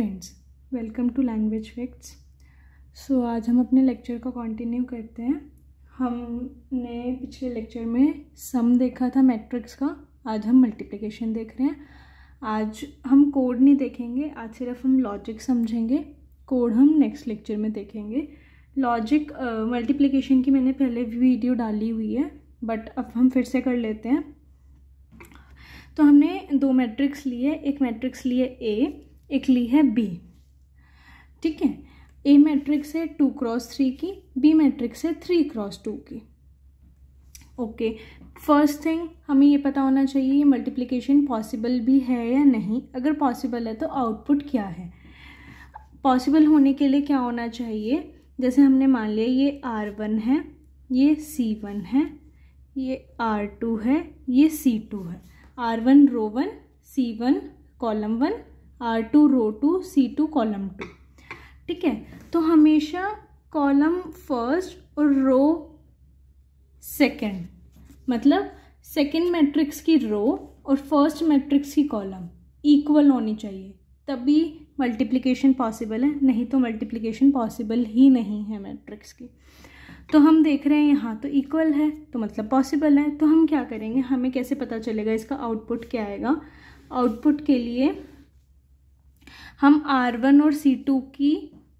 friends welcome to language facts so आज हम अपने लेक्चर को कंटिन्यू करते हैं हमने पिछले लेक्चर में सम देखा था मैट्रिक्स का आज हम मल्टीप्लिकेशन देख रहे हैं आज हम कोड नहीं देखेंगे आज सिर्फ हम लॉजिक समझेंगे कोड हम नेक्स्ट लेक्चर में देखेंगे लॉजिक मल्टीप्लिकेशन की मैंने पहले वीडियो डाली हुई है बट अब हम फिर से कर लेते हैं तो हमने दो मैट्रिक्स लिए एक मैट्रिक्स लिए ए एक ली है बी ठीक है ए मैट्रिक्स है टू क्रॉस थ्री की बी मैट्रिक्स है थ्री क्रॉस टू की ओके फर्स्ट थिंग हमें ये पता होना चाहिए ये मल्टीप्लीकेशन पॉसिबल भी है या नहीं अगर पॉसिबल है तो आउटपुट क्या है पॉसिबल होने के लिए क्या होना चाहिए जैसे हमने मान लिया ये आर वन है ये सी वन है ये आर टू है ये सी टू है R one row one C one column one R two row two C two column two ठीक है तो हमेशा कॉलम फर्स्ट और रो सेकंड मतलब सेकंड मैट्रिक्स की रो और फर्स्ट मैट्रिक्स की कॉलम इक्वल होनी चाहिए तभी मल्टीप्लिकेशन पॉसिबल है नहीं तो मल्टीप्लिकेशन पॉसिबल ही नहीं है मैट्रिक्स की तो हम देख रहे हैं यहाँ तो इक्वल है तो मतलब पॉसिबल है तो हम क्या करेंगे हमें कैसे पता चलेगा इसका आउटपुट क्या आएगा आउटपुट के लिए हम आर वन और सी टू की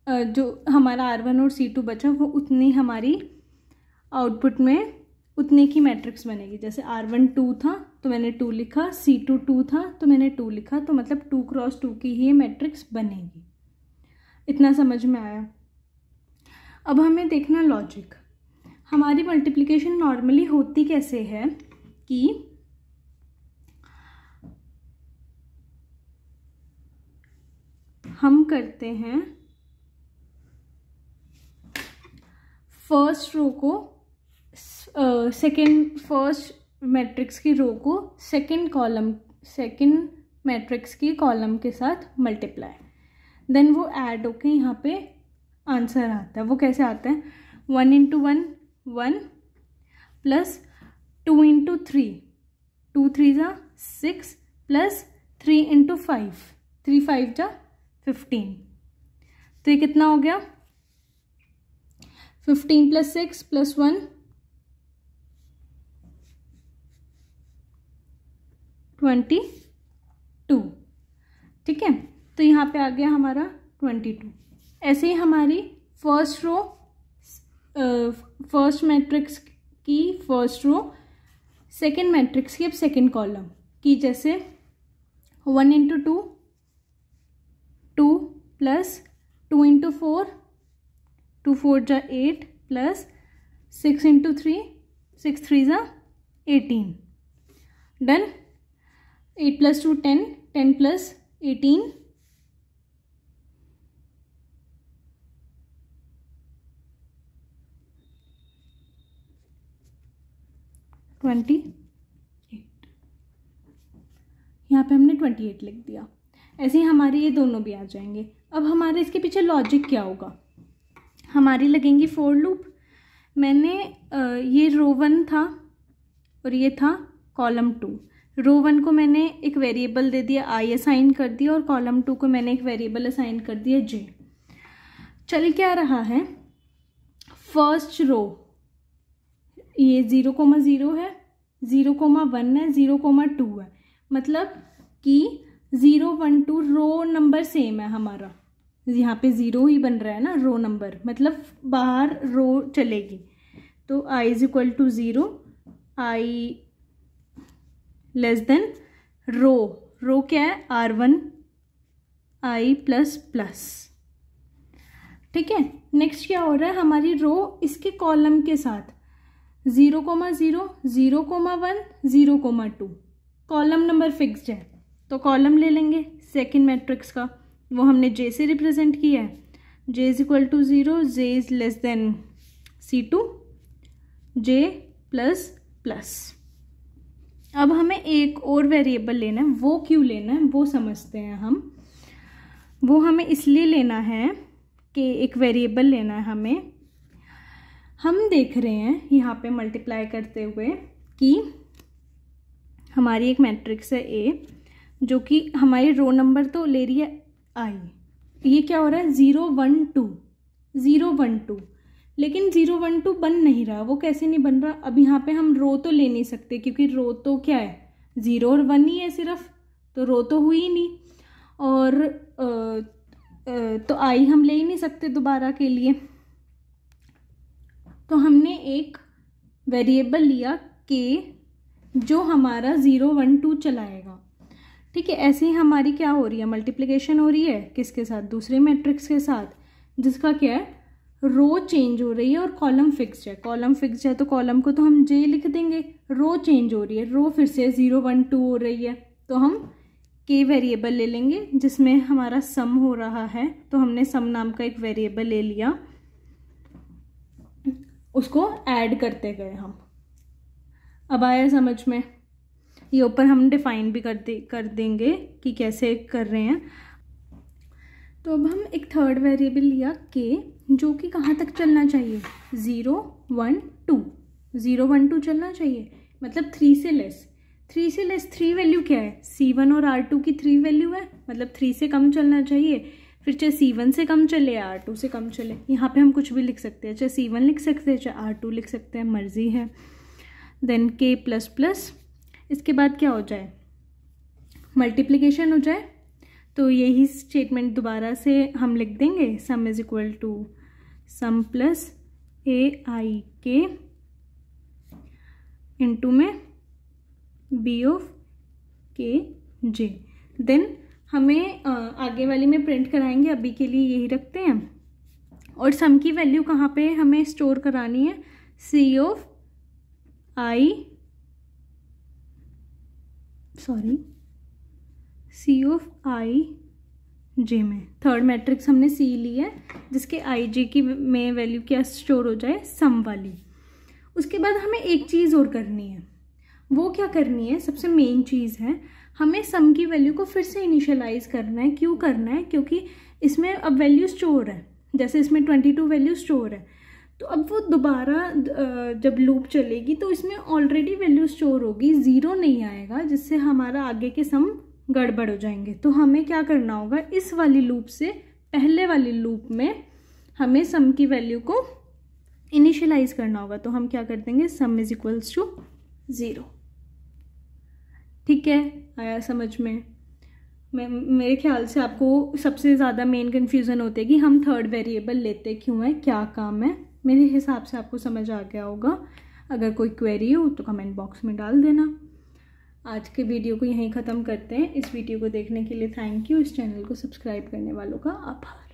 जो हमारा आर वन और सी टू बचा वो उतनी हमारी आउटपुट में उतने की मैट्रिक्स बनेगी जैसे आर वन टू था तो मैंने टू लिखा सी टू टू था तो मैंने टू लिखा तो मतलब टू क्रॉस टू की ही मैट्रिक्स बनेगी इतना समझ में आया अब हमें देखना लॉजिक हमारी मल्टीप्लिकेशन नॉर्मली होती कैसे है कि हम करते हैं फर्स्ट रो को सेकंड फर्स्ट मैट्रिक्स की रो को सेकंड कॉलम सेकंड मैट्रिक्स की कॉलम के साथ मल्टीप्लाई देन वो ऐड होके यहाँ पे आंसर आता है वो कैसे आता है one into one one plus two into three two three जा six plus three into five three five जा फिफ्टीन तो ये कितना हो गया fifteen plus six plus one twenty two ठीक है तो यहाँ पे आ गया हमारा ट्वेंटी टू ऐसे ही हमारी फर्स्ट रो फर्स्ट मैट्रिक्स की फर्स्ट रो सेकेंड मैट्रिक्स की अब सेकेंड कॉलम की जैसे one into two plus two into four two four जा eight plus six into three six three ज़ा eighteen done eight plus two ten ten plus eighteen twenty eight यहाँ पे हमने twenty eight लिख दिया ऐसे ही हमारे ये दोनों भी आ जाएंगे अब हमारे इसके पीछे लॉजिक क्या होगा हमारी लगेंगी फोर लूप मैंने ये रो वन था और ये था कॉलम टू रो वन को मैंने एक वेरिएबल दे दिया आई असाइन कर दिया और कॉलम टू को मैंने एक वेरिएबल असाइन कर दिया जे चल क्या रहा है फर्स्ट रो ये ज़ीरो कोमा ज़ीरो है ज़ीरो कोमा वन है ज़ीरो कोमा टू है मतलब कि zero one two row number same है हमारा यहाँ पे ज़ीरो ही बन रहा है ना रो नंबर मतलब बाहर रो चलेगी तो I is equal to zero I less than row row क्या है R one I plus plus ठीक है नेक्स्ट क्या हो रहा है हमारी रो इसके कॉलम के साथ zero comma zero zero comma one zero comma two column number fixed है तो कॉलम ले लेंगे सेकेंड मैट्रिक्स का वो हमने जे से रिप्रेजेंट किया है J is equal to zero J is less than C two J plus plus अब हमें एक और वेरिएबल लेना है वो क्यों लेना है वो समझते हैं हम वो हमें इसलिए लेना है कि एक वेरिएबल लेना है हमें हम देख रहे हैं यहाँ पे मल्टीप्लाई करते हुए कि हमारी एक मैट्रिक्स है ए जो कि हमारे रो नंबर तो ले रही है आई ये क्या हो रहा है zero one two zero one two लेकिन ज़ीरो वन टू बन नहीं रहा वो कैसे नहीं बन रहा अब यहाँ पे हम रो तो ले नहीं सकते क्योंकि रो तो क्या है ज़ीरो और वन ही है सिर्फ तो रो तो हुई ही नहीं और आ, आ, तो आई हम ले ही नहीं सकते दोबारा के लिए तो हमने एक वेरिएबल लिया के जो हमारा ज़ीरो वन टू चलाएगा ठीक है ऐसे ही हमारी क्या हो रही है मल्टीप्लीकेशन हो रही है किसके साथ दूसरे मैट्रिक्स के साथ जिसका क्या है रो चेंज हो रही है और कॉलम फिक्स है कॉलम फिक्स है तो कॉलम को तो हम जे लिख देंगे रो चेंज हो रही है रो फिर से ज़ीरो वन टू हो रही है तो हम के वेरिएबल ले लेंगे जिसमें हमारा सम हो रहा है तो हमने सम नाम का एक वेरिएबल ले लिया उसको ऐड करते गए हम अब आया समझ में ये ऊपर हम डिफ़ाइन भी कर दे कर देंगे कि कैसे कर रहे हैं तो अब हम एक थर्ड वेरिएबल लिया के जो कि कहाँ तक चलना चाहिए zero one two zero one two चलना चाहिए मतलब थ्री से लेस थ्री से लेस थ्री वैल्यू क्या है सी वन और आर टू की थ्री वैल्यू है मतलब थ्री से कम चलना चाहिए फिर चाहे सी वन से कम चले आर टू से कम चले यहाँ पे हम कुछ भी लिख सकते हैं चाहे सी वन लिख सकते हैं चाहे आर टू लिख सकते हैं मर्ज़ी है देन के प्लस प्लस इसके बाद क्या हो जाए मल्टीप्लीकेशन हो जाए तो यही स्टेटमेंट दोबारा से हम लिख देंगे sum is equal to sum plus A I K two में बी ऑफ के जे देन हमें आगे वाली में प्रिंट कराएंगे अभी के लिए यही रखते हैं और सम की वैल्यू कहाँ पे हमें स्टोर करानी है C of I sorry C of I J में थर्ड मैट्रिक्स हमने सी ली है जिसके आई जे की में वैल्यू क्या स्टोर हो जाए सम वाली उसके बाद हमें एक चीज़ और करनी है वो क्या करनी है सबसे मेन चीज़ है हमें सम की वैल्यू को फिर से इनिशियलाइज करना है क्यों करना है क्योंकि इसमें अब वैल्यू स्टोर है जैसे इसमें ट्वेंटी टू वैल्यू स्टोर है तो अब वो दोबारा जब लूप चलेगी तो इसमें ऑलरेडी वैल्यू स्टोर होगी ज़ीरो नहीं आएगा जिससे हमारा आगे के सम गड़बड़ हो जाएंगे तो हमें क्या करना होगा इस वाली लूप से पहले वाली लूप में हमें सम की वैल्यू को इनिशियलाइज करना होगा तो हम क्या कर देंगे sum is equals to zero ठीक है आया समझ में मैं मेरे ख्याल से आपको सबसे ज़्यादा मेन कन्फ्यूज़न होते हैं कि हम थर्ड वेरिएबल लेते क्यों हैं क्या काम है मेरे हिसाब से आपको समझ आ गया होगा अगर कोई क्वेरी हो तो कमेंट बॉक्स में डाल देना आज के वीडियो को यहीं ख़त्म करते हैं इस वीडियो को देखने के लिए थैंक यू इस चैनल को सब्सक्राइब करने वालों का आभार